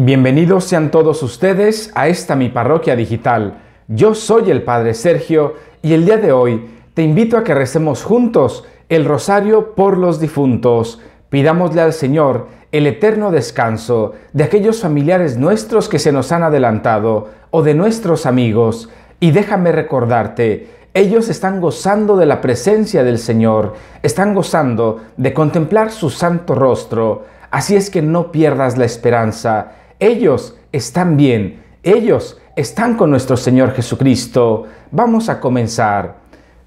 Bienvenidos sean todos ustedes a esta mi parroquia digital. Yo soy el Padre Sergio y el día de hoy te invito a que recemos juntos el rosario por los difuntos. Pidámosle al Señor el eterno descanso de aquellos familiares nuestros que se nos han adelantado o de nuestros amigos. Y déjame recordarte, ellos están gozando de la presencia del Señor, están gozando de contemplar su santo rostro. Así es que no pierdas la esperanza ellos están bien, ellos están con nuestro Señor Jesucristo. Vamos a comenzar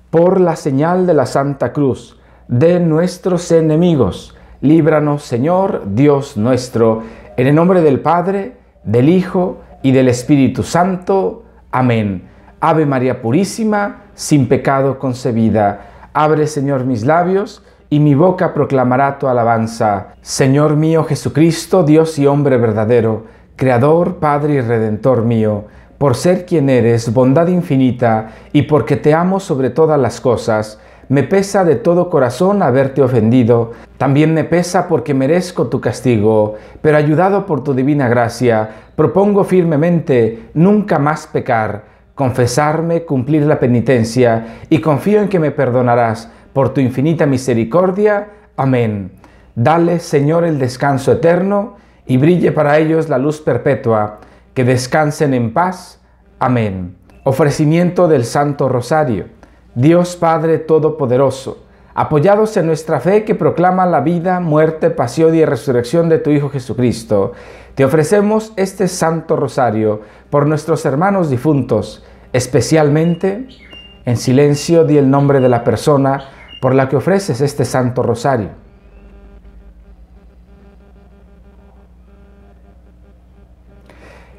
por la señal de la Santa Cruz de nuestros enemigos. Líbranos, Señor, Dios nuestro, en el nombre del Padre, del Hijo y del Espíritu Santo. Amén. Ave María Purísima, sin pecado concebida. Abre, Señor, mis labios y mi boca proclamará tu alabanza. Señor mío Jesucristo, Dios y hombre verdadero, Creador, Padre y Redentor mío, por ser quien eres, bondad infinita, y porque te amo sobre todas las cosas, me pesa de todo corazón haberte ofendido, también me pesa porque merezco tu castigo, pero ayudado por tu divina gracia, propongo firmemente nunca más pecar, confesarme, cumplir la penitencia, y confío en que me perdonarás por tu infinita misericordia. Amén. Dale, Señor, el descanso eterno y brille para ellos la luz perpetua. Que descansen en paz. Amén. Ofrecimiento del Santo Rosario. Dios Padre Todopoderoso, apoyados en nuestra fe que proclama la vida, muerte, pasión y resurrección de tu Hijo Jesucristo, te ofrecemos este Santo Rosario por nuestros hermanos difuntos, especialmente en silencio di el nombre de la persona por la que ofreces este Santo Rosario.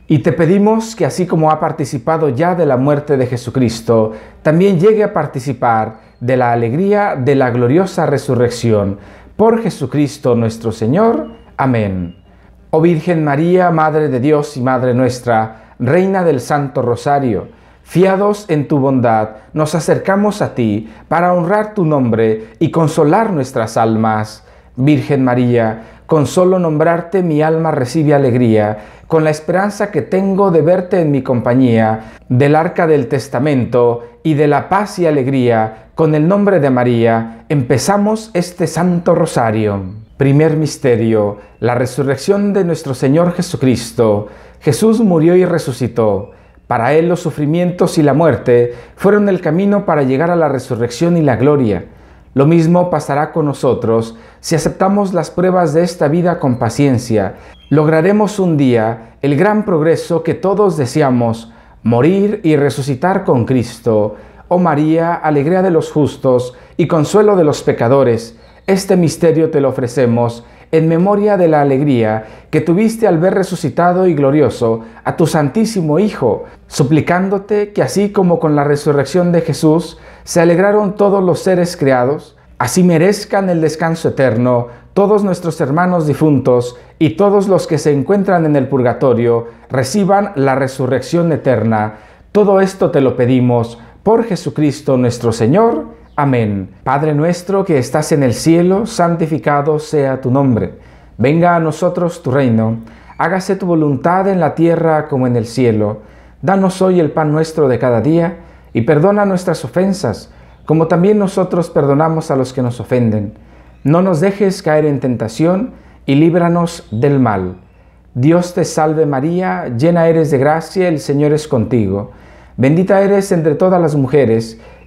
Y te pedimos que así como ha participado ya de la muerte de Jesucristo, también llegue a participar de la alegría de la gloriosa resurrección por Jesucristo nuestro Señor. Amén. Oh Virgen María, Madre de Dios y Madre nuestra, Reina del Santo Rosario, Fiados en tu bondad, nos acercamos a ti para honrar tu nombre y consolar nuestras almas. Virgen María, con solo nombrarte mi alma recibe alegría, con la esperanza que tengo de verte en mi compañía, del arca del testamento y de la paz y alegría, con el nombre de María, empezamos este santo rosario. Primer misterio, la resurrección de nuestro Señor Jesucristo. Jesús murió y resucitó. Para él los sufrimientos y la muerte fueron el camino para llegar a la resurrección y la gloria. Lo mismo pasará con nosotros si aceptamos las pruebas de esta vida con paciencia. Lograremos un día el gran progreso que todos deseamos, morir y resucitar con Cristo. Oh María, alegría de los justos y consuelo de los pecadores, este misterio te lo ofrecemos en memoria de la alegría que tuviste al ver resucitado y glorioso a tu Santísimo Hijo, suplicándote que así como con la resurrección de Jesús se alegraron todos los seres creados, así merezcan el descanso eterno todos nuestros hermanos difuntos y todos los que se encuentran en el purgatorio reciban la resurrección eterna. Todo esto te lo pedimos por Jesucristo nuestro Señor. Amén. Padre nuestro que estás en el cielo, santificado sea tu nombre. Venga a nosotros tu reino. Hágase tu voluntad en la tierra como en el cielo. Danos hoy el pan nuestro de cada día y perdona nuestras ofensas, como también nosotros perdonamos a los que nos ofenden. No nos dejes caer en tentación y líbranos del mal. Dios te salve María, llena eres de gracia, el Señor es contigo. Bendita eres entre todas las mujeres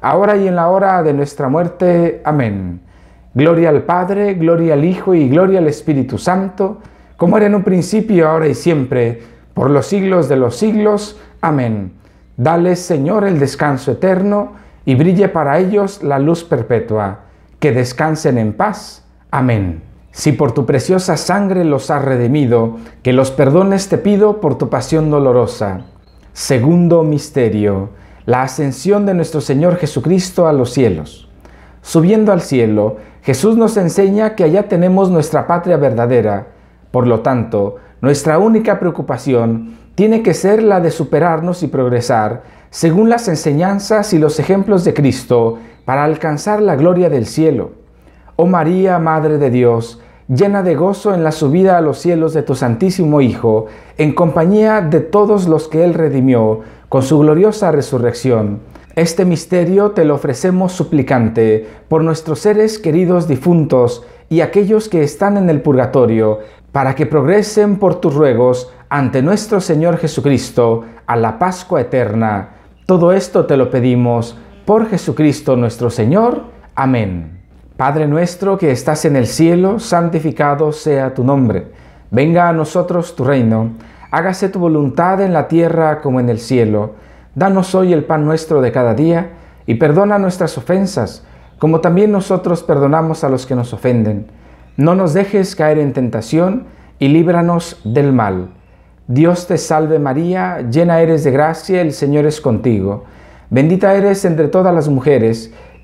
ahora y en la hora de nuestra muerte. Amén. Gloria al Padre, gloria al Hijo y gloria al Espíritu Santo, como era en un principio, ahora y siempre, por los siglos de los siglos. Amén. Dale, Señor, el descanso eterno, y brille para ellos la luz perpetua. Que descansen en paz. Amén. Si por tu preciosa sangre los has redimido, que los perdones te pido por tu pasión dolorosa. Segundo misterio la ascensión de nuestro Señor Jesucristo a los cielos. Subiendo al cielo, Jesús nos enseña que allá tenemos nuestra patria verdadera. Por lo tanto, nuestra única preocupación tiene que ser la de superarnos y progresar según las enseñanzas y los ejemplos de Cristo para alcanzar la gloria del cielo. Oh María, Madre de Dios, llena de gozo en la subida a los cielos de tu Santísimo Hijo, en compañía de todos los que Él redimió con su gloriosa resurrección. Este misterio te lo ofrecemos suplicante por nuestros seres queridos difuntos y aquellos que están en el purgatorio, para que progresen por tus ruegos ante nuestro Señor Jesucristo a la Pascua eterna. Todo esto te lo pedimos por Jesucristo nuestro Señor. Amén. Padre nuestro que estás en el cielo, santificado sea tu nombre. Venga a nosotros tu reino, hágase tu voluntad en la tierra como en el cielo. Danos hoy el pan nuestro de cada día, y perdona nuestras ofensas, como también nosotros perdonamos a los que nos ofenden. No nos dejes caer en tentación, y líbranos del mal. Dios te salve María, llena eres de gracia, el Señor es contigo. Bendita eres entre todas las mujeres,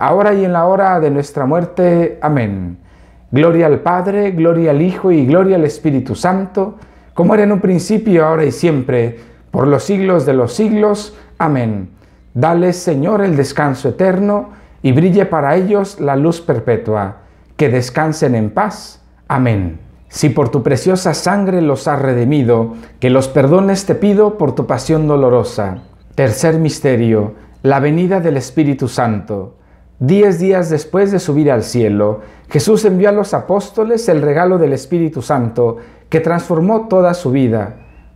ahora y en la hora de nuestra muerte. Amén. Gloria al Padre, gloria al Hijo y gloria al Espíritu Santo, como era en un principio, ahora y siempre, por los siglos de los siglos. Amén. Dale, Señor, el descanso eterno, y brille para ellos la luz perpetua. Que descansen en paz. Amén. Si por tu preciosa sangre los has redimido, que los perdones te pido por tu pasión dolorosa. Tercer misterio, la venida del Espíritu Santo. Diez días después de subir al cielo, Jesús envió a los apóstoles el regalo del Espíritu Santo que transformó toda su vida.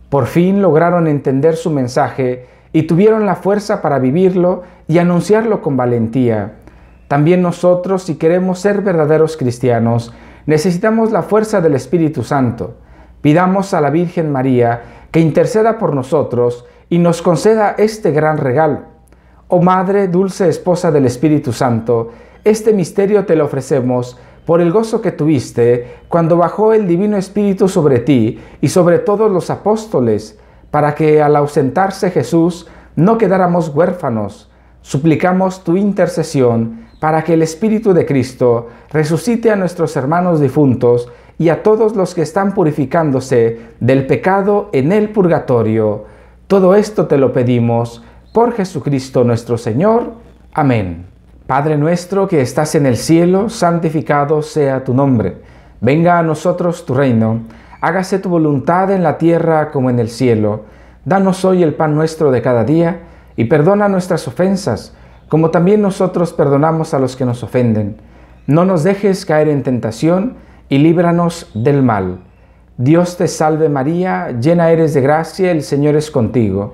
Por fin lograron entender su mensaje y tuvieron la fuerza para vivirlo y anunciarlo con valentía. También nosotros, si queremos ser verdaderos cristianos, necesitamos la fuerza del Espíritu Santo. Pidamos a la Virgen María que interceda por nosotros y nos conceda este gran regalo. Oh Madre, dulce esposa del Espíritu Santo, este misterio te lo ofrecemos por el gozo que tuviste cuando bajó el Divino Espíritu sobre ti y sobre todos los apóstoles, para que al ausentarse Jesús no quedáramos huérfanos. Suplicamos tu intercesión para que el Espíritu de Cristo resucite a nuestros hermanos difuntos y a todos los que están purificándose del pecado en el purgatorio. Todo esto te lo pedimos por Jesucristo nuestro Señor. Amén. Padre nuestro que estás en el cielo, santificado sea tu nombre. Venga a nosotros tu reino. Hágase tu voluntad en la tierra como en el cielo. Danos hoy el pan nuestro de cada día y perdona nuestras ofensas, como también nosotros perdonamos a los que nos ofenden. No nos dejes caer en tentación y líbranos del mal. Dios te salve María, llena eres de gracia, el Señor es contigo.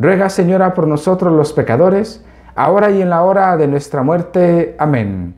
Ruega, Señora, por nosotros los pecadores, ahora y en la hora de nuestra muerte. Amén.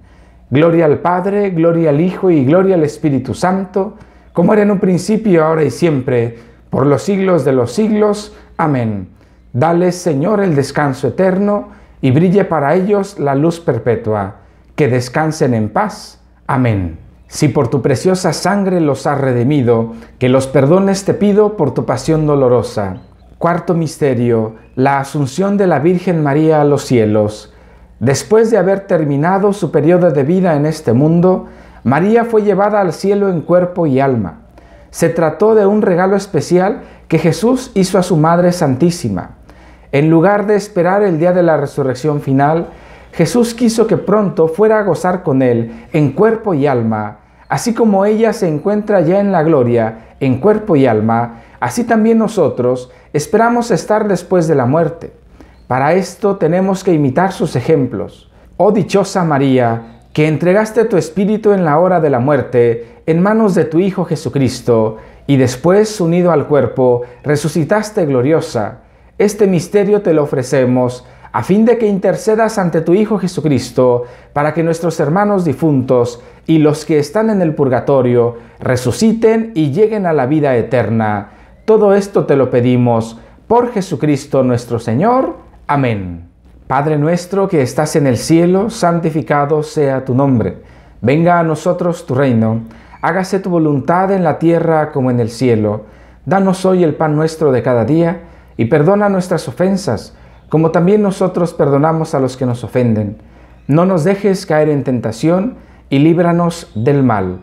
Gloria al Padre, gloria al Hijo y gloria al Espíritu Santo, como era en un principio, ahora y siempre, por los siglos de los siglos. Amén. Dale, Señor, el descanso eterno, y brille para ellos la luz perpetua. Que descansen en paz. Amén. Si por tu preciosa sangre los has redimido, que los perdones te pido por tu pasión dolorosa Cuarto misterio, la asunción de la Virgen María a los cielos. Después de haber terminado su periodo de vida en este mundo, María fue llevada al cielo en cuerpo y alma. Se trató de un regalo especial que Jesús hizo a su Madre Santísima. En lugar de esperar el día de la resurrección final, Jesús quiso que pronto fuera a gozar con él en cuerpo y alma, así como ella se encuentra ya en la gloria, en cuerpo y alma, así también nosotros esperamos estar después de la muerte. Para esto tenemos que imitar sus ejemplos. Oh dichosa María, que entregaste tu espíritu en la hora de la muerte, en manos de tu Hijo Jesucristo, y después, unido al cuerpo, resucitaste gloriosa. Este misterio te lo ofrecemos a fin de que intercedas ante tu Hijo Jesucristo, para que nuestros hermanos difuntos y los que están en el purgatorio resuciten y lleguen a la vida eterna todo esto te lo pedimos por Jesucristo nuestro Señor. Amén. Padre nuestro que estás en el cielo, santificado sea tu nombre. Venga a nosotros tu reino. Hágase tu voluntad en la tierra como en el cielo. Danos hoy el pan nuestro de cada día y perdona nuestras ofensas, como también nosotros perdonamos a los que nos ofenden. No nos dejes caer en tentación y líbranos del mal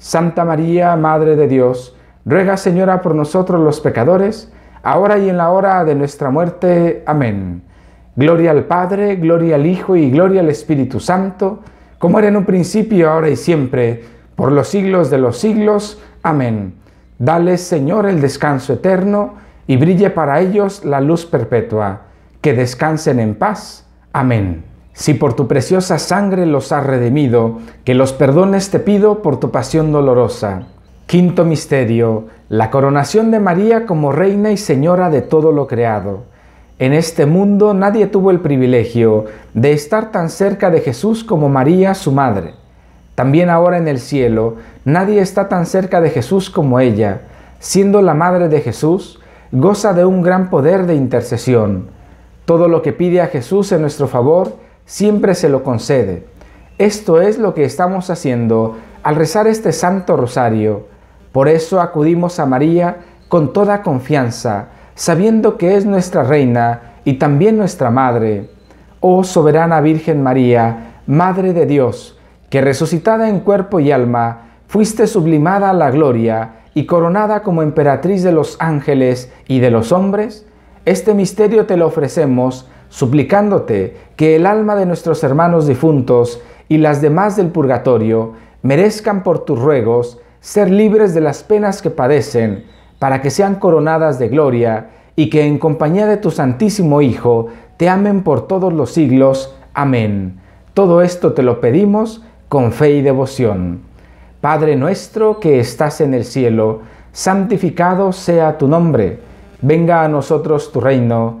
Santa María, Madre de Dios, ruega Señora por nosotros los pecadores, ahora y en la hora de nuestra muerte. Amén. Gloria al Padre, gloria al Hijo y gloria al Espíritu Santo, como era en un principio, ahora y siempre, por los siglos de los siglos. Amén. Dale, Señor, el descanso eterno y brille para ellos la luz perpetua. Que descansen en paz. Amén si por tu preciosa sangre los has redimido, que los perdones te pido por tu pasión dolorosa. Quinto misterio, la coronación de María como reina y señora de todo lo creado. En este mundo nadie tuvo el privilegio de estar tan cerca de Jesús como María, su madre. También ahora en el cielo nadie está tan cerca de Jesús como ella. Siendo la madre de Jesús, goza de un gran poder de intercesión. Todo lo que pide a Jesús en nuestro favor, siempre se lo concede. Esto es lo que estamos haciendo al rezar este Santo Rosario. Por eso acudimos a María con toda confianza, sabiendo que es nuestra Reina y también nuestra Madre. Oh soberana Virgen María, Madre de Dios, que resucitada en cuerpo y alma, fuiste sublimada a la gloria y coronada como emperatriz de los ángeles y de los hombres, este misterio te lo ofrecemos suplicándote que el alma de nuestros hermanos difuntos y las demás del purgatorio merezcan por tus ruegos ser libres de las penas que padecen, para que sean coronadas de gloria y que en compañía de tu Santísimo Hijo te amen por todos los siglos. Amén. Todo esto te lo pedimos con fe y devoción. Padre nuestro que estás en el cielo, santificado sea tu nombre, venga a nosotros tu reino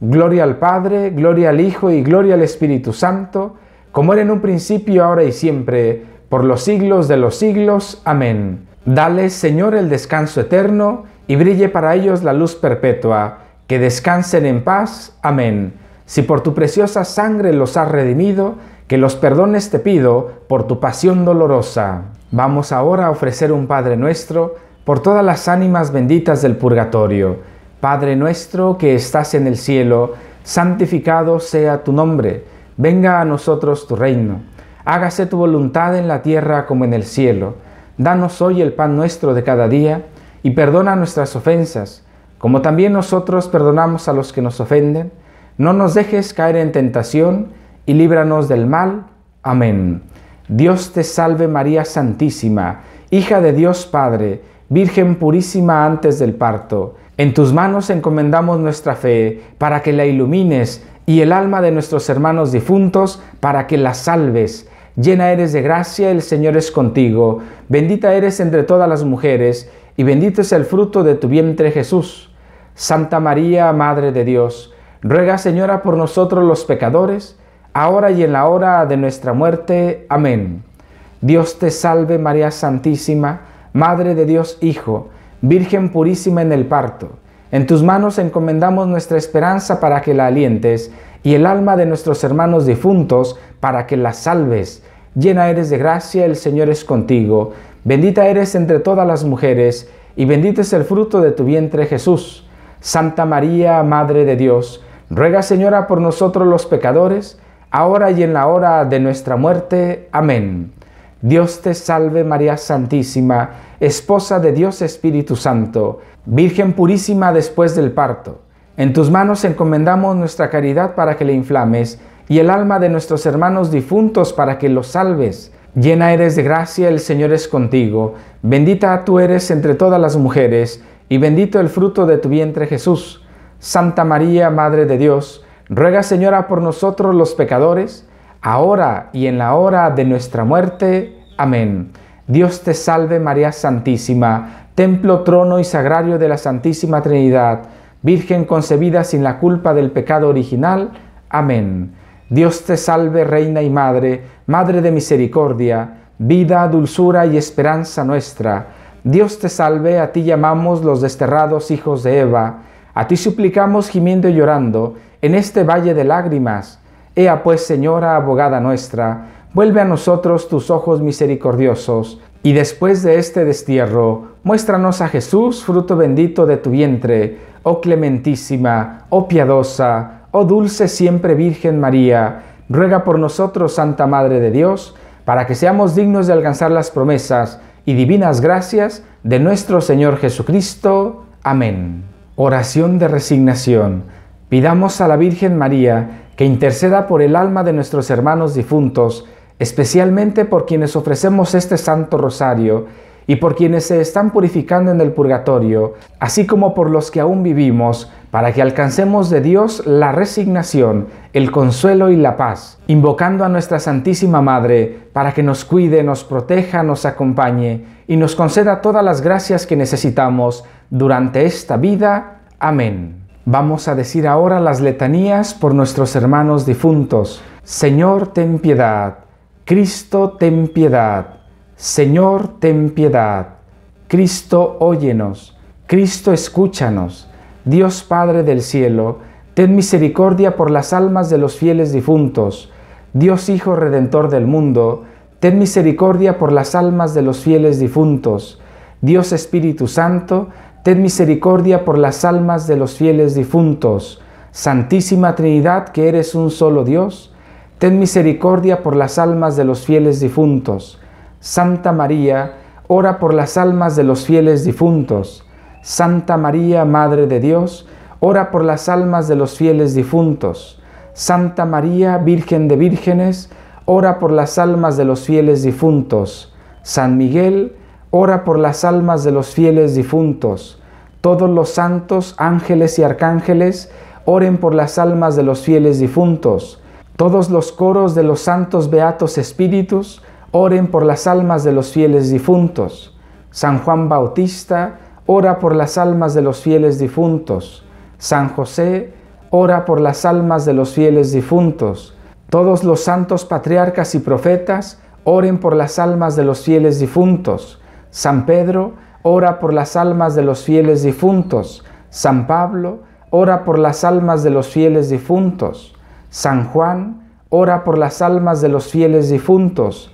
Gloria al Padre, gloria al Hijo y gloria al Espíritu Santo, como era en un principio, ahora y siempre, por los siglos de los siglos. Amén. Dale, Señor, el descanso eterno, y brille para ellos la luz perpetua, que descansen en paz. Amén. Si por tu preciosa sangre los has redimido, que los perdones te pido por tu pasión dolorosa. Vamos ahora a ofrecer un Padre nuestro por todas las ánimas benditas del purgatorio Padre nuestro que estás en el cielo, santificado sea tu nombre, venga a nosotros tu reino, hágase tu voluntad en la tierra como en el cielo. Danos hoy el pan nuestro de cada día, y perdona nuestras ofensas, como también nosotros perdonamos a los que nos ofenden. No nos dejes caer en tentación, y líbranos del mal. Amén. Dios te salve María Santísima, hija de Dios Padre, Virgen purísima antes del parto en tus manos encomendamos nuestra fe para que la ilumines y el alma de nuestros hermanos difuntos para que la salves. Llena eres de gracia, el Señor es contigo. Bendita eres entre todas las mujeres y bendito es el fruto de tu vientre Jesús. Santa María, Madre de Dios, ruega Señora por nosotros los pecadores, ahora y en la hora de nuestra muerte. Amén. Dios te salve María Santísima, Madre de Dios Hijo Virgen purísima en el parto, en tus manos encomendamos nuestra esperanza para que la alientes, y el alma de nuestros hermanos difuntos para que la salves. Llena eres de gracia, el Señor es contigo, bendita eres entre todas las mujeres, y bendito es el fruto de tu vientre Jesús. Santa María, Madre de Dios, ruega Señora por nosotros los pecadores, ahora y en la hora de nuestra muerte. Amén. Dios te salve María Santísima, esposa de Dios Espíritu Santo, Virgen purísima después del parto. En tus manos encomendamos nuestra caridad para que le inflames, y el alma de nuestros hermanos difuntos para que los salves. Llena eres de gracia, el Señor es contigo, bendita tú eres entre todas las mujeres, y bendito el fruto de tu vientre Jesús. Santa María, Madre de Dios, ruega Señora por nosotros los pecadores, ahora y en la hora de nuestra muerte. Amén. Dios te salve María Santísima, templo, trono y sagrario de la Santísima Trinidad, Virgen concebida sin la culpa del pecado original. Amén. Dios te salve Reina y Madre, Madre de Misericordia, vida, dulzura y esperanza nuestra. Dios te salve, a ti llamamos los desterrados hijos de Eva, a ti suplicamos gimiendo y llorando en este valle de lágrimas. Ea pues, Señora, abogada nuestra, vuelve a nosotros tus ojos misericordiosos, y después de este destierro, muéstranos a Jesús, fruto bendito de tu vientre, oh clementísima, oh piadosa, oh dulce siempre Virgen María, ruega por nosotros, Santa Madre de Dios, para que seamos dignos de alcanzar las promesas y divinas gracias de nuestro Señor Jesucristo. Amén. Oración de resignación. Pidamos a la Virgen María que interceda por el alma de nuestros hermanos difuntos, especialmente por quienes ofrecemos este Santo Rosario y por quienes se están purificando en el purgatorio, así como por los que aún vivimos, para que alcancemos de Dios la resignación, el consuelo y la paz, invocando a nuestra Santísima Madre para que nos cuide, nos proteja, nos acompañe y nos conceda todas las gracias que necesitamos durante esta vida. Amén. Vamos a decir ahora las letanías por nuestros hermanos difuntos. Señor, ten piedad. Cristo, ten piedad. Señor, ten piedad. Cristo, óyenos. Cristo, escúchanos. Dios Padre del cielo, ten misericordia por las almas de los fieles difuntos. Dios Hijo Redentor del mundo, ten misericordia por las almas de los fieles difuntos. Dios Espíritu Santo, Ten misericordia por las almas de los fieles difuntos. Santísima Trinidad, que eres un solo Dios, ten misericordia por las almas de los fieles difuntos. Santa María, ora por las almas de los fieles difuntos. Santa María, Madre de Dios, ora por las almas de los fieles difuntos. Santa María, Virgen de vírgenes, ora por las almas de los fieles difuntos. San Miguel, ora por las almas de los fieles difuntos todos los santos, ángeles y arcángeles, oren por las almas de los fieles difuntos. Todos los coros de los santos beatos espíritus, oren por las almas de los fieles difuntos. San Juan Bautista, ora por las almas de los fieles difuntos. San José, ora por las almas de los fieles difuntos. Todos los santos patriarcas y profetas, oren por las almas de los fieles difuntos. San Pedro, ora por las almas de los fieles difuntos. San Pablo, ora por las almas de los fieles difuntos. San Juan, ora por las almas de los fieles difuntos.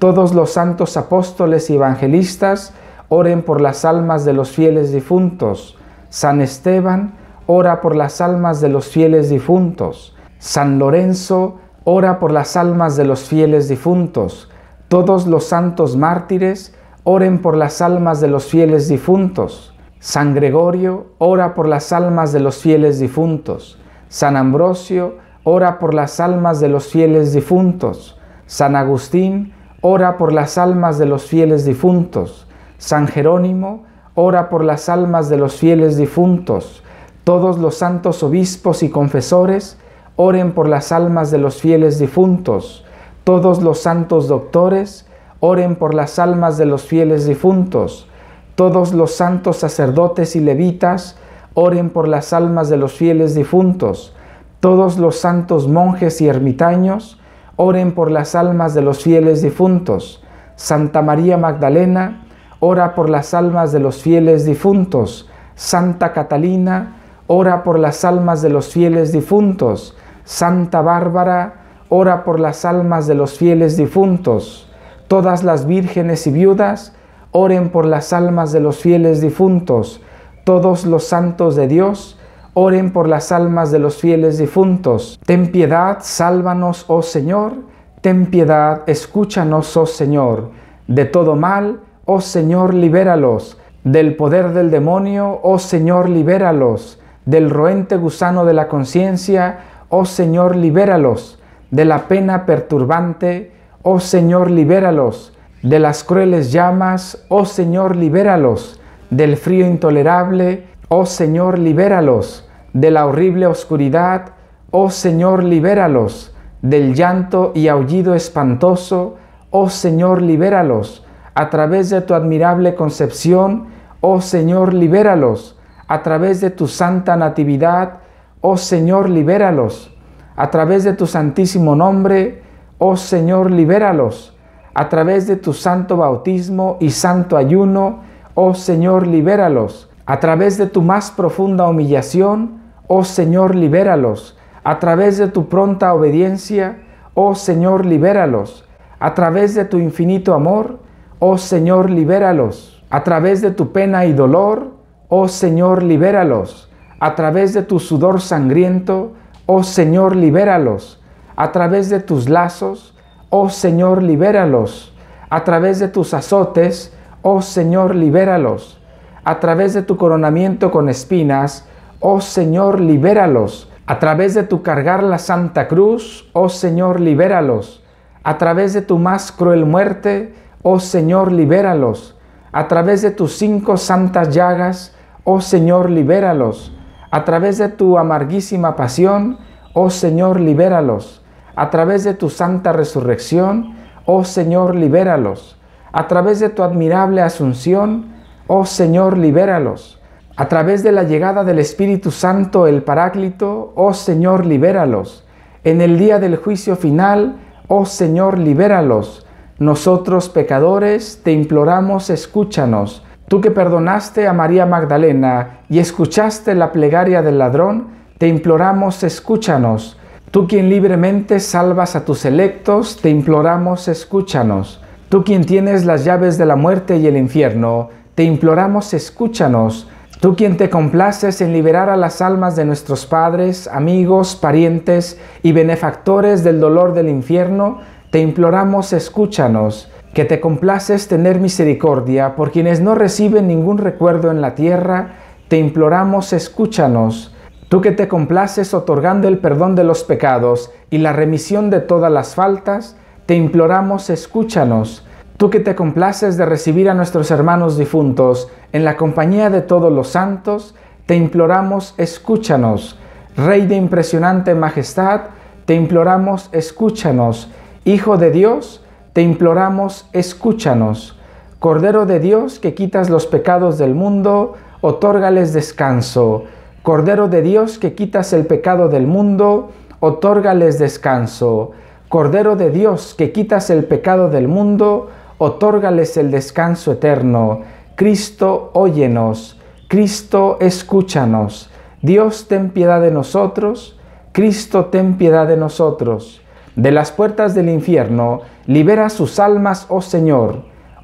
Todos los santos apóstoles y evangelistas, oren por las almas de los fieles difuntos. San Esteban, ora por las almas de los fieles difuntos. San Lorenzo, ora por las almas de los fieles difuntos. Todos los santos mártires, oren por las almas de los fieles difuntos. San Gregorio, ora por las almas de los fieles difuntos. San Ambrosio, ora por las almas de los fieles difuntos. San Agustín, ora por las almas de los fieles difuntos. San Jerónimo, ora por las almas de los fieles difuntos. Todos los santos obispos y confesores, oren por las almas de los fieles difuntos. Todos los santos doctores, Oren por las almas de los fieles difuntos. Todos los santos sacerdotes y levitas, oren por las almas de los fieles difuntos. Todos los santos monjes y ermitaños, oren por las almas de los fieles difuntos. Santa María Magdalena, ora por las almas de los fieles difuntos. Santa Catalina, ora por las almas de los fieles difuntos. Santa Bárbara, ora por las almas de los fieles difuntos. Todas las vírgenes y viudas oren por las almas de los fieles difuntos. Todos los santos de Dios oren por las almas de los fieles difuntos. Ten piedad, sálvanos, oh Señor. Ten piedad, escúchanos, oh Señor. De todo mal, oh Señor, libéralos. Del poder del demonio, oh Señor, libéralos. Del roente gusano de la conciencia, oh Señor, libéralos. De la pena perturbante, oh Señor, libéralos de las crueles llamas, oh Señor, libéralos del frío intolerable, oh Señor, libéralos de la horrible oscuridad, oh Señor, libéralos del llanto y aullido espantoso, oh Señor, libéralos a través de tu admirable concepción, oh Señor, libéralos a través de tu santa natividad, oh Señor, libéralos a través de tu santísimo nombre, Oh Señor, libéralos a través de tu santo bautismo y santo ayuno. Oh Señor, libéralos a través de tu más profunda humillación. Oh Señor, libéralos a través de tu pronta obediencia. Oh Señor, libéralos a través de tu infinito amor. Oh Señor, libéralos a través de tu pena y dolor. Oh Señor, libéralos a través de tu sudor sangriento. Oh Señor, libéralos a través de tus lazos, oh Señor, libéralos. A través de tus azotes, oh Señor, libéralos. A través de tu coronamiento con espinas, oh Señor, libéralos. A través de tu cargar la santa cruz, oh Señor, libéralos. A través de tu más cruel muerte, oh Señor, libéralos. A través de tus cinco santas llagas, oh Señor, libéralos. A través de tu amarguísima pasión, oh Señor, libéralos a través de tu santa resurrección, oh Señor, libéralos. A través de tu admirable asunción, oh Señor, libéralos. A través de la llegada del Espíritu Santo, el Paráclito, oh Señor, libéralos. En el día del juicio final, oh Señor, libéralos. Nosotros pecadores te imploramos, escúchanos. Tú que perdonaste a María Magdalena y escuchaste la plegaria del ladrón, te imploramos, escúchanos. Tú quien libremente salvas a tus electos, te imploramos, escúchanos. Tú quien tienes las llaves de la muerte y el infierno, te imploramos, escúchanos. Tú quien te complaces en liberar a las almas de nuestros padres, amigos, parientes y benefactores del dolor del infierno, te imploramos, escúchanos. Que te complaces tener misericordia por quienes no reciben ningún recuerdo en la tierra, te imploramos, escúchanos Tú que te complaces otorgando el perdón de los pecados y la remisión de todas las faltas, te imploramos escúchanos. Tú que te complaces de recibir a nuestros hermanos difuntos en la compañía de todos los santos, te imploramos escúchanos. Rey de impresionante majestad, te imploramos escúchanos. Hijo de Dios, te imploramos escúchanos. Cordero de Dios que quitas los pecados del mundo, otórgales descanso Cordero de Dios que quitas el pecado del mundo, otórgales descanso. Cordero de Dios que quitas el pecado del mundo, otórgales el descanso eterno. Cristo, óyenos. Cristo, escúchanos. Dios, ten piedad de nosotros. Cristo, ten piedad de nosotros. De las puertas del infierno, libera sus almas, oh Señor.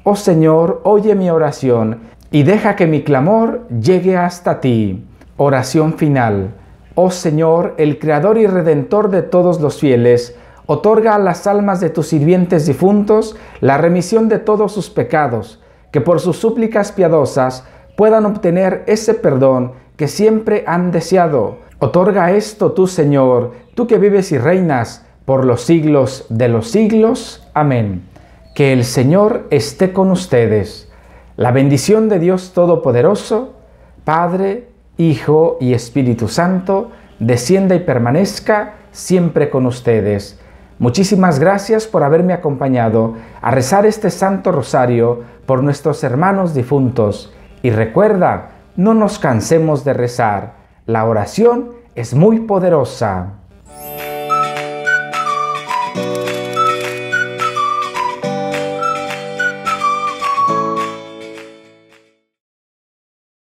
Oh Señor, oye mi oración y deja que mi clamor llegue hasta ti. Oración final. Oh Señor, el Creador y Redentor de todos los fieles, otorga a las almas de tus sirvientes difuntos la remisión de todos sus pecados, que por sus súplicas piadosas puedan obtener ese perdón que siempre han deseado. Otorga esto tú, Señor, tú que vives y reinas por los siglos de los siglos. Amén. Que el Señor esté con ustedes. La bendición de Dios Todopoderoso, Padre, Hijo y Espíritu Santo, descienda y permanezca siempre con ustedes. Muchísimas gracias por haberme acompañado a rezar este Santo Rosario por nuestros hermanos difuntos. Y recuerda, no nos cansemos de rezar. La oración es muy poderosa.